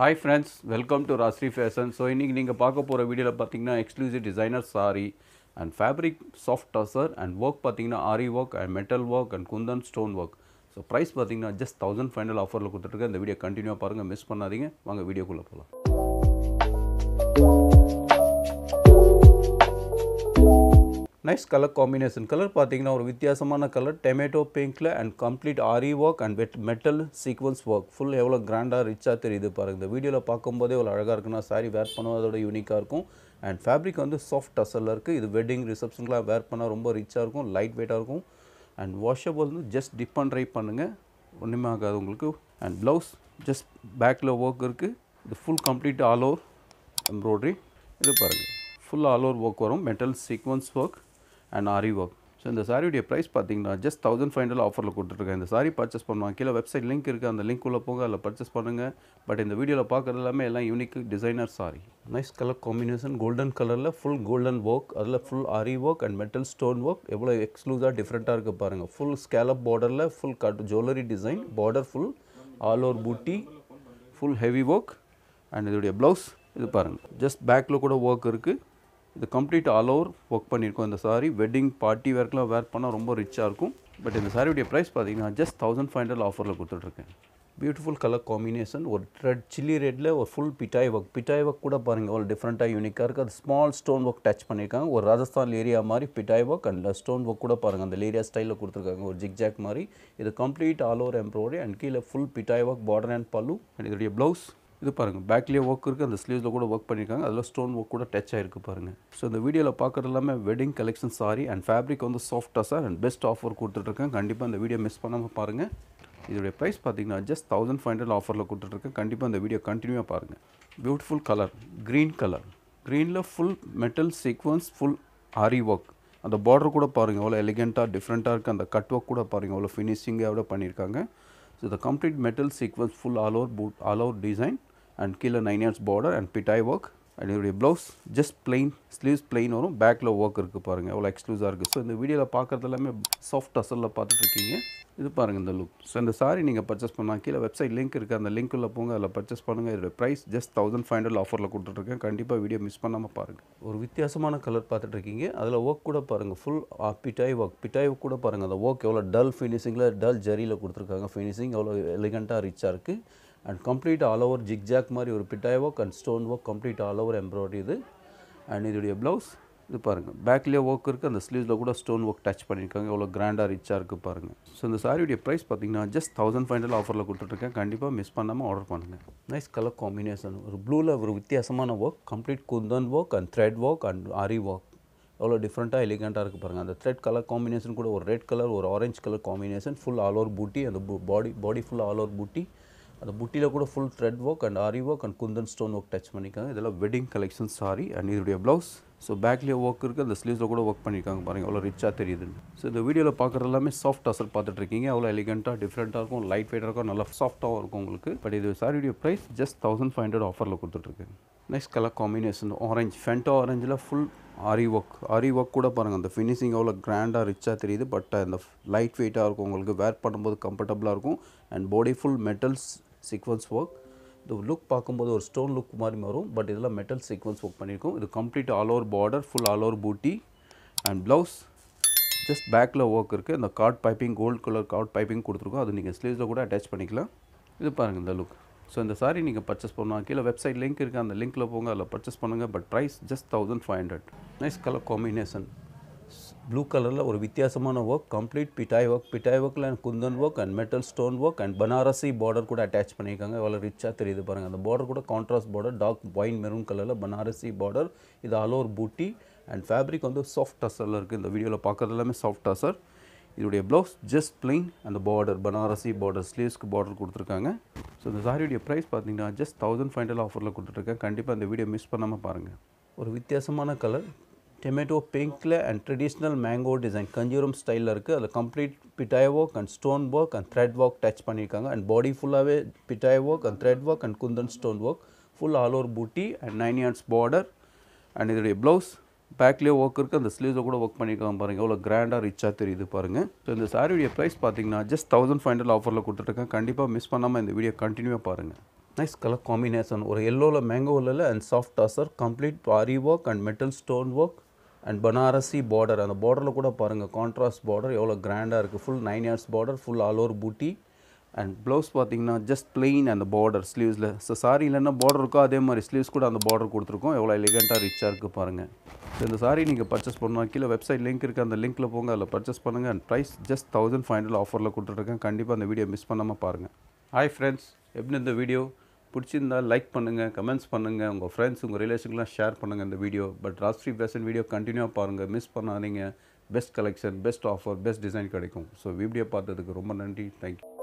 hi friends welcome to ராஸ்ரி fashion so இன்றைக்கி நீங்கள் பார்க்க போகிற வீடியோவில் பார்த்தீங்கன்னா exclusive designer sari and fabric soft tussar and work பார்த்தீங்கன்னா aari work and metal work and kundan stone work so price பார்த்தீங்கன்னா ஜஸ்ட் தௌசண்ட் ஃபைனல் ஆஃபரில் கொடுத்துட்டு இந்த வீடியோ கண்டினியூவாக பாருங்கள் மிஸ் பண்ணாதீங்க வாங்க வீடியோக்குள்ளே போகலாம் நைஸ் கலர் காம்பினேஷன் கலர் பார்த்தீங்கன்னா ஒரு வித்தியாசமான கலர் டொமேட்டோ பிங்க்கில் and complete aari work and wet metal sequins work full எவ்வளோ கிராண்டாக ரிச்சாக தெரியுது பாருங்கள் இந்த வீடியோவில் பார்க்கும்போதே எவ்வளோ அழகாக இருக்குன்னா சாரி வேர் பண்ணுவோம் அதோட யூனிக்காக இருக்கும் அண்ட் ஃபேப்ரிக் வந்து சாஃப்ட் டசலில் இருக்குது இது வெட்டிங் ரிசப்ஷன்கெலாம் வேர் பண்ணால் ரொம்ப ரிச்சாக இருக்கும் லைட் வெயிட்டாக இருக்கும் அண்ட் வாஷபிள் வந்து ஜஸ்ட் டிப் அண்ட் ட்ரை பண்ணுங்கள் ஒன்றுமே ஆகாது உங்களுக்கு அண்ட் ப்ளவுஸ் ஜஸ்ட் பேக்கில் ஒர்க் இருக்குது இது full complete all over embroidery இது பாருங்கள் ஃபுல் ஆல் ஓவர் ஒர்க் வரும் metal sequins work and aari work so இந்த சாரியுடைய ப்ரைஸ் பார்த்தீங்கன்னா ஜஸ்ட் தௌசண்ட் ஃபைவ் ஹண்ட்ரட் ஆஃபரில் கொடுத்துருக்கேன் இந்த சாரி பர்ச்சேஸ் பண்ணுவாங்க கீழே வெப்சைட் லிங்க் இருக்குது அந்த லிங்க் உள்ளே போக அதில் பர்ச்சேஸ் பண்ணுங்கள் பட் இந்த வீடியோவில் பார்க்குறது எல்லாமே எல்லாம் unique designer sari nice colour combination golden கலரில் ஃபுல் கோல்டன் ஒர்க் அதில் full aari work and metal stone work எவ்வளோ எக்ஸ்க்ளூஸாக டிஃப்ரெண்ட்டாக இருக்குது பாருங்கள் ஃபுல் ஸ்கேலப் பார்டரில் full cut jewellery design border full all over buti full heavy work and இதோடைய ப்ளவுஸ் இது பாருங்கள் ஜஸ்ட் பேக்கில் கூட ஒர்க் இருக்குது இது கம்ப்ளீட் ஆல் ஓவர் ஒர்க் பண்ணியிருக்கோம் இந்த சாரி வெட்டிங் பார்ட்டி வேர்க்கெலாம் வேர் பண்ணால் ரொம்ப ரிச்சாக இருக்கும் பட் இந்த சாரியுடைய ப்ரைஸ் பார்த்தீங்கன்னா ஜஸ்ட் தௌசண்ட் ஃபைவ் ஹண்ட்ரட் ஆஃபரில் கொடுத்துட்ருக்கேன் பியூட்டிஃபுல் கலர் காம்பினேஷன் ஒரு ரெட் சில்லி ரெட்டில் ஒரு ஃபுல் பிட்டாய் ஒர்க் பிட்டாய் ஒர்க் கூட பாருங்கள் ஒரு டிஃப்ரெண்ட்டாக யூனிக்காக இருக்குது அது ஸ்மால் ஸ்டோன் ஒர்க் டச் பண்ணியிருக்காங்க ஒரு ராஜஸ்தான் ஏரியா மாதிரி பிட்டாய் ஒர்க் அண்ட் ஸ்டோன் ஒர்க் கூட பாருங்கள் அந்த ஏரியா ஸ்டைலில் கொடுத்துருக்காங்க ஒரு ஜிக் ஜாக் மாதிரி இது complete all over embroidery and கீழே ஃபுல் பிட்டாய் work border and pallu and இதோடைய ப்ளவுஸ் இது பாருங்கள் பேக்லேயே ஒர்க் இருக்குது அந்த ஸ்லீவ்ஸில் கூட ஒர்க் பண்ணியிருக்காங்க அதில் ஸ்டோன் ஒர்க் கூட டச் ஆகிருக்கு பாருங்கள் ஸோ இந்த வீடியோவில் பார்க்குறது எல்லாமே wedding collection sari and fabric வந்து சாஃப்டாக சார் அண்ட் பெஸ்ட் ஆஃபர் கொடுத்துட்ருக்கேன் கண்டிப்பாக இந்த வீடியோ மிஸ் பண்ணாமல் பாருங்கள் இதோடைய ப்ரைஸ் பார்த்தீங்கன்னா ஜஸ்ட் தௌசண்ட் ஃபைவ் ஹண்ட்ரட் ஆஃபரில் கொடுத்துட்ருக்கேன் கண்டிப்பாக இந்த வீடியோ கண்டினியூவாக பாருங்கள் பியூட்டிஃபுல் கலர் க்ரீன் கலர் க்ரீனில் full metal sequins full aari work அந்த பார்டர் கூட பாருங்கள் எவ்வளோ எலிகெண்ட்டாக டிஃப்ரெண்ட்டாக இருக்குது அந்த கட் ஒர்க் கூட பாருங்கள் எவ்வளோ ஃபினிஷிங்காக பண்ணியிருக்காங்க so the complete metal sequins full all over பூட் ஆல் ஓவர் டிசைன் and கீழே 9 yards border and பிட்டாய் work அண்ட் இதோடைய blouse just plain sleeves plain வரும் பேக்கில் ஒர்க் இருக்குது பாருங்கள் அவ்வளோ எக்ஸ்க்ளூஸாக இருக்குது ஸோ இந்த வீடியோவில் பார்க்குறது எல்லாமே சாஃப்ட் அசலில் பார்த்துட்ருக்கீங்க இது பாருங்கள் இந்த லுக் ஸோ இந்த சாரி நீங்கள் பர்ச்சேஸ் பண்ணால் கீழே வெப்சைட் லிங்க் இருக்குது அந்த லிங்க் உள்ள போங்க அதில் பர்ச்சேஸ் பண்ணுங்கள் இதோட price just thousand five hundred ஆஃபரில் கொடுத்துட்ருக்கேன் கண்டிப்பாக வீடியோ மிஸ் பண்ணாமல் பாருங்கள் ஒரு வித்தியாசமான கலர் பார்த்துட்ருக்கீங்க அதில் ஒர்க் கூட பாருங்கள் ஃபுல் பிட்டாய் ஒர்க் பிட்டாய் கூட பாருங்கள் அந்த ஒர்க் எவ்வளோ டல் ஃபினிஷிங்கில் டல் ஜரியில் கொடுத்துருக்காங்க ஃபினிஷிங் எவ்வளோ எலிகண்ட்டாக ரிச்சாக இருக்குது and complete all over zigzag மாதிரி ஒரு பிட்டாய் work and stone work complete all over embroidery இது அண்ட் இதோடைய ப்ளவுஸ் இது பாருங்கள் பேக்லேயே ஒர்க் இருக்குது அந்த ஸ்லீவ்ஸில் கூட ஸ்டோன் ஒர்க் டச் பண்ணியிருக்காங்க எவ்வளோ கிராண்டாக ரிச்சாக இருக்குது பாருங்கள் ஸோ இந்த சாரியுடைய ப்ரைஸ் பார்த்திங்கன்னா ஜஸ்ட் தௌசண்ட் ஃபைவ் ஹண்ட்ரட் ஆஃபரில் கொடுத்துட்ருக்கேன் கண்டிப்பாக மிஸ் பண்ணாமல் ஆர்டர் பண்ணுங்கள் நைஸ் கலர் காம்பினேஷன் ஒரு ப்ளூவில் ஒரு வித்தியாசமான work complete kundan work and thread work and aari work எவ்வளோ டிஃப்ரெண்ட்டாக எலிகண்ட்டாக இருக்குது பாருங்கள் அந்த த்ரெட் கலர் காம்பினேஷன் கூட ஒரு ரெட் கலர் ஒரு orange colour combination full all over buti அந்த body body full all over buti அந்த புட்டியில் கூட full thread work and aari work and kundan stone work touch பண்ணியிருக்காங்க இதெல்லாம் வெட்டிங் கலெக்ஷன் சாரி அண்ட் இதோடைய ப்ளவுஸ் ஸோ பேக்லேயே ஒர்க் இருக்குது அந்த ஸ்லீவ்ஸில் கூட ஒர்க் பண்ணியிருக்காங்க பாருங்கள் அவ்வளோ ரிச்சாக தெரியுதுன்னு ஸோ இந்த வீடியோவில் பார்க்குறது எல்லாமே சாஃப்ட் அசல் பார்த்துட்டு இருக்கீங்க அவ்வளோ எலிகெண்ட்டாக டிஃப்ரெண்ட்டாக இருக்கும் லைட் வெயிட்டாக இருக்கும் நல்லா சாஃப்ட்டாகவும் இருக்கும் உங்களுக்கு பட் இது சாரியுடைய price just thousand five hundred ஆஃபரில் கொடுத்துட்ருக்கு நெக்ஸ்ட் கலர் காம்பினேஷன் ஆரஞ்ச் ஃபென்டோ ஆரஞ்சில் full aari work aari work கூட பாருங்கள் அந்த ஃபினிஷிங் அவ்வளோ கிராண்டாக ரிச்சாக தெரியுது பட் அந்த லைட் வெயிட்டாக இருக்கும் உங்களுக்கு வேர் பண்ணும்போது கம்ஃபர்டபுளாக இருக்கும் and body full metals sequins work இந்த லுக் பார்க்கும்போது ஒரு ஸ்டோன் லுக் மாதிரி வரும் பட் இதெல்லாம் மெட்டல் சீக்வன்ஸ் ஒர்க் பண்ணியிருக்கோம் இது complete all over border full all over buti and blouse just பேக்கில் ஒர்க் இருக்குது இந்த cord piping gold colour cord piping கொடுத்துருக்கோம் அது நீங்கள் ஸ்லீவ்ஸில் கூட அட்டாச் பண்ணிக்கலாம் இது பாருங்கள் இந்த லுக் ஸோ இந்த சாரி நீங்கள் பர்ச்சேஸ் பண்ணலாம் கீழே வெப்சைட் லிங்க் இருக்குது அந்த லிங்க்கில் போங்க அதில் பர்ச்சேஸ் பண்ணுங்கள் but price just thousand five hundred nice colour combination blue கலரில் ஒரு வித்தியாசமான ஒர்க் கம்ப்ளீட் பிட்டாய் ஒர்க் பிட்டாய் ஒர்க்கில் and kundan work and metal stone work and Banarasi border கூட அட்டாச் பண்ணியிருக்காங்க எவ்வளோ ரிச்சாக தெரியுது பாருங்கள் அந்த பார்டர் கூட contrast border dark wine maroon கலரில் பனாரசி பார்டர் இது அலோர் பூட்டி அண்ட் ஃபேப்ரிக் வந்து சாஃப்ட் டசரில் இருக்குது இந்த வீடியோவில் பார்க்குறது எல்லாமே சாஃப்ட் டசர் இதோடைய ப்ளவுஸ் ஜஸ்ட் பிளெயின் அந்த பார்டர் பனாரசி பார்டர் ஸ்லீவ்ஸ்க்கு பார்டர் கொடுத்துருக்காங்க ஸோ இந்த சாரியுடைய ப்ரைஸ் பார்த்தீங்கன்னா ஜஸ்ட் தௌசண்ட் ஃபைவ் ஹண்ட்ரட் ஆஃபரில் கொடுத்துருக்கேன் கண்டிப்பாக அந்த வீடியோ மிஸ் பண்ணாமல் பாருங்கள் ஒரு வித்தியாசமான கலர் டெமேட்டோ பிங்கில் அண்ட் ட்ரெடிஷ்னல் மேங்கோ டிசைன் கஞ்சூரம் ஸ்டைலில் இருக்குது அதில் கம்ப்ளீட் பிட்டாய் work and stone work and thread work touch பண்ணியிருக்காங்க அண்ட் பாடி ஃபுல்லாகவே பிட்டாய் work and thread work and kundan stone work full all over buti and nine yards border and இதோடைய ப்ளவுஸ் பேக்லேயே ஒர்க் இருக்குது அந்த ஸ்லீவ்ஸை கூட ஒர்க் பண்ணியிருக்காங்க பாருங்கள் எவ்வளோ கிராண்டாக ரிச்சாக தெரியுது பாருங்கள் ஸோ இந்த சாரியுடைய ப்ரைஸ் பார்த்தீங்கன்னா ஜஸ்ட் தௌசண்ட் ஃபைவ் ஹண்ட்ரட் ஆஃபரில் கொடுத்துருக்கேன் கண்டிப்பாக மிஸ் பண்ணாமல் இந்த வீடியோ கண்டினியூவாக பாருங்கள் நைஸ் கலர் காம்பினேஷன் ஒரு எல்லோவில் மேங்கோவில் அண்ட் சாஃப்ட் டாசர் கம்ப்ளீட் பாரி work and metal stone work and Banarasi border அந்த பார்டரில் கூட பாருங்கள் கான்ட்ராஸ்ட் பார்டர் எவ்வளோ கிராண்டாக இருக்குது full nine yards border full all over buti and blouse பார்த்தீங்கன்னா ஜஸ்ட் பிளெயின் அந்த பார்டர் ஸ்லீவ்ஸில் ஸோ சாரி இல்லைன்னா பார்டர் இருக்கோ அதே மாதிரி ஸ்லீவ்ஸ் கூட அந்த பார்டர் கொடுத்துருக்கோம் எவ்வளோ எலிகெண்ட்டாக ரிச்சாக இருக்குது பாருங்கள் ஸோ இந்த சாரி நீங்கள் பர்ச்சேஸ் பண்ணால் கீழே வெப்சைட் லிங்க் இருக்குது அந்த லிங்க்கில் போங்க அதில் பர்ச்சேஸ் பண்ணுங்கள் and price just thousand five hundred ஆஃபரில் கொடுத்துருக்கேன் கண்டிப்பாக அந்த வீடியோ மிஸ் பண்ணாமல் பாருங்கள் ஹாய் ஃப்ரெண்ட்ஸ் எப்படி இந்த வீடியோ பிடிச்சிருந்தால் லைக் பண்ணுங்கள் கமெண்ட்ஸ் பண்ணுங்கள் உங்கள் ஃப்ரெண்ட்ஸ் உங்கள் ரிலேஷன்லாம் ஷேர் பண்ணுங்கள் இந்த வீடியோ பட் ராஸ்ட்ரி ஃபேஷன் வீடியோ கண்டினியூவாக பாருங்கள் மிஸ் பண்ணாதீங்க best collection best offer best design கிடைக்கும் ஸோ வீடியோ பார்த்ததுக்கு ரொம்ப நன்றி தேங்க்யூ